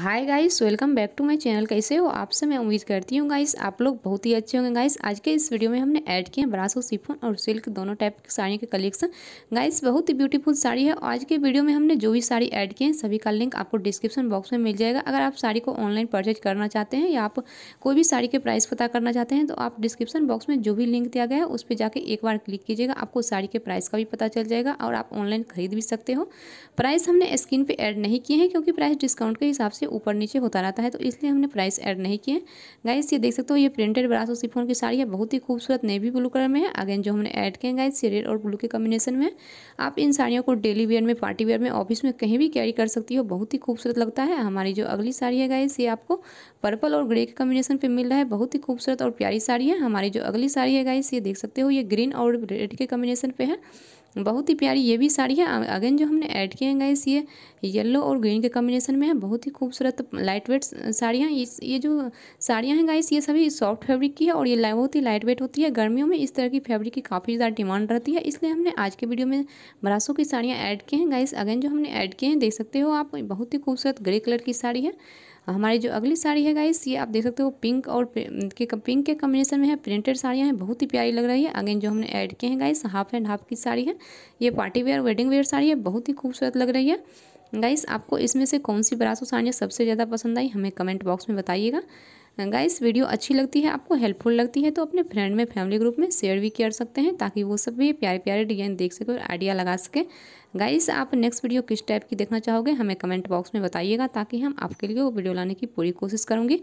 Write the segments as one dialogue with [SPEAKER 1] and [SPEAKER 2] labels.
[SPEAKER 1] hi guys welcome back to my channel कैसे हो आपसे मैं उम्मीद करती हूँ गाइस आप लोग बहुत ही अच्छे होंगे गाइस आज के इस वीडियो में हमने ऐड किए हैं ब्रासो सिफोन और सिल्क दोनों टाइप की साड़ियों के कलेक्शन गाइस बहुत ही ब्यूटीफुल साड़ी है आज के वीडियो में हमने जो भी साड़ी ऐड किए हैं सभी का लिंक आपको डिस्क्रिप्शन बॉक्स में मिल जाएगा अगर आप साड़ी को ऑनलाइन परचेज करना चाहते हैं या आप कोई भी साड़ी के प्राइस पता करना चाहते हैं तो आप डिस्क्रिप्शन बॉक्स में जो भी लिंक दिया गया है उस पर जाकर एक बार क्लिक कीजिएगा आपको साड़ी के प्राइस का भी पता चल जाएगा और आप ऑनलाइन खरीद भी सकते हो प्राइस हमने स्क्रीन पर ऐड नहीं किए हैं क्योंकि प्राइस डिस्काउंट के हिसाब से से ऊपर नीचे होता रहता है तो इसलिए हमने प्राइस ऐड नहीं किए गाइस ये देख सकते हो ये प्रिंटेड बरासो सिफोन की साड़ी है बहुत ही खूबसूरत नेवी ब्लू कलर में है अगेन जो हमने ऐड किए गाइस ये रेड और ब्लू के कॉम्बिनेशन में आप इन साड़ियों को डेली वेयर में पार्टी वेयर में ऑफिस में कहीं भी कैरी कर सकती हो बहुत ही खूबसूरत लगता है हमारी जो अगली साड़ी है गाइस ये आपको पर्पल और ग्रे के कॉम्बिनेशन पर मिल रहा है बहुत ही खूबसूरत और प्यारी साड़ी है हमारी जो अगली साड़ी है गाइस ये देख सकते हो ये ग्रीन और रेड के कॉम्बिनेशन पे है बहुत ही प्यारी ये भी साड़ी है अगेन जो हमने ऐड किए हैं गाइस ये येलो और ग्रीन के कॉम्बिनेशन में है बहुत ही खूबसूरत लाइट वेट साड़ियाँ इस ये जो साड़ियाँ हैं गाइस ये सभी सॉफ्ट फैब्रिक की है और ये बहुत ही लाइट वेट होती है गर्मियों में इस तरह की फैब्रिक की काफ़ी ज़्यादा डिमांड रहती है इसलिए हमने आज के वीडियो में बरासों की साड़ियाँ ऐड किए हैं गाइस अगेन जो हमने ऐड किए हैं देख सकते हो आप बहुत ही खूबसूरत ग्रे कलर की साड़ी है हमारी जो अगली साड़ी है गाइस ये आप देख सकते हो पिंक और के पिंक के कम्बिनेशन में है प्रिंटेड साड़ियाँ हैं बहुत ही प्यारी लग रही है अगेन जो हमने ऐड किए हैं गाइस हाफ एंड हाफ की साड़ी है ये party wear wedding wear sari है बहुत ही खूबसूरत लग रही है गाइस आपको इसमें से कौन सी बरासू साड़ियाँ सबसे ज़्यादा पसंद आई हमें कमेंट बॉक्स में बताइएगा गाइस वीडियो अच्छी लगती है आपको हेल्पफुल लगती है तो अपने फ्रेंड में फैमिली ग्रुप में शेयर भी कर सकते हैं ताकि वो सब भी प्यारे प्यारे डिज़ाइन देख सके और आइडिया लगा सके गाइस आप नेक्स्ट वीडियो किस टाइप की देखना चाहोगे हमें कमेंट बॉक्स में बताइएगा ताकि हम आपके लिए वो वीडियो लाने की पूरी कोशिश करूँगी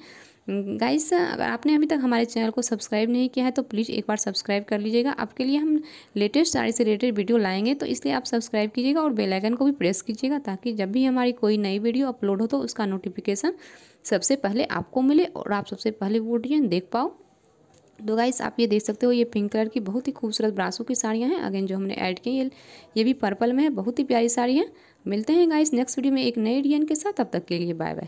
[SPEAKER 1] गाइस hmm, अगर आपने अभी तक हमारे चैनल को सब्सक्राइब नहीं किया है तो प्लीज़ एक बार सब्सक्राइब कर लीजिएगा आपके लिए हम लेटेस्ट साड़ी से रिलेटेड वीडियो लाएंगे तो इसलिए आप सब्सक्राइब कीजिएगा और बेल आइकन को भी प्रेस कीजिएगा ताकि जब भी हमारी कोई नई वीडियो अपलोड हो तो उसका नोटिफिकेशन सबसे पहले आपको मिले और आप सबसे पहले वो डिजाइन देख पाओ तो गाइस आप ये देख सकते हो ये पिंक कलर की बहुत ही खूबसूरत ब्रासू की साड़ियाँ हैं अगेन जो हमने ऐड की ये ये भी पर्पल में है बहुत ही प्यारी साड़ी है मिलते हैं गाइस नेक्स्ट वीडियो में एक नए डिजाइन के साथ अब तक के लिए बाय बाय